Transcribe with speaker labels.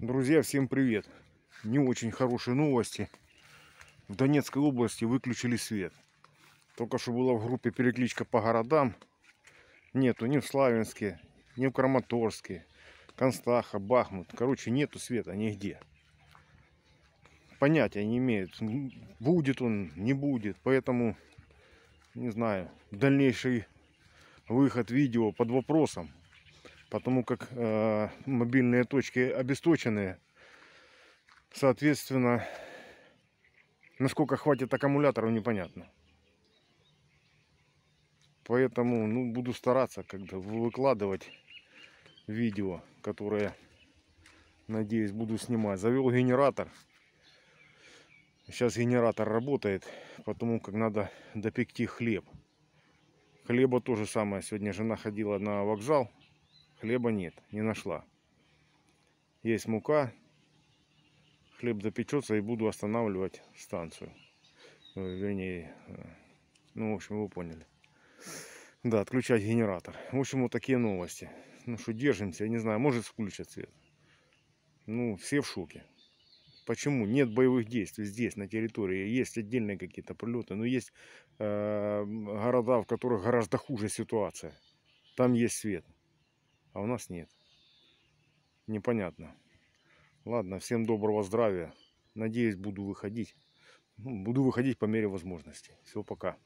Speaker 1: Друзья, всем привет! Не очень хорошие новости. В Донецкой области выключили свет. Только что была в группе перекличка по городам. Нету ни в Славянске, ни в Краматорске, Констаха, Бахмут. Короче, нету света нигде. Понятия не имеют, будет он, не будет. Поэтому, не знаю, дальнейший выход видео под вопросом потому как э, мобильные точки обесточены. Соответственно, насколько хватит аккумуляторов, непонятно. Поэтому ну, буду стараться как выкладывать видео, которое, надеюсь, буду снимать. Завел генератор. Сейчас генератор работает, потому как надо допекти хлеб. Хлеба тоже самое. Сегодня жена ходила на вокзал, хлеба нет, не нашла. Есть мука, хлеб запечется и буду останавливать станцию. Э, вернее, э, ну, в общем, вы поняли. Да, отключать генератор. В общем, вот такие новости. Ну что, держимся, я не знаю, может включат свет. Ну, все в шоке. Почему? Нет боевых действий здесь, на территории. Есть отдельные какие-то прилеты, но есть э, города, в которых гораздо хуже ситуация. Там есть свет а у нас нет. Непонятно. Ладно, всем доброго здравия. Надеюсь, буду выходить. Ну, буду выходить по мере возможности. Всего пока.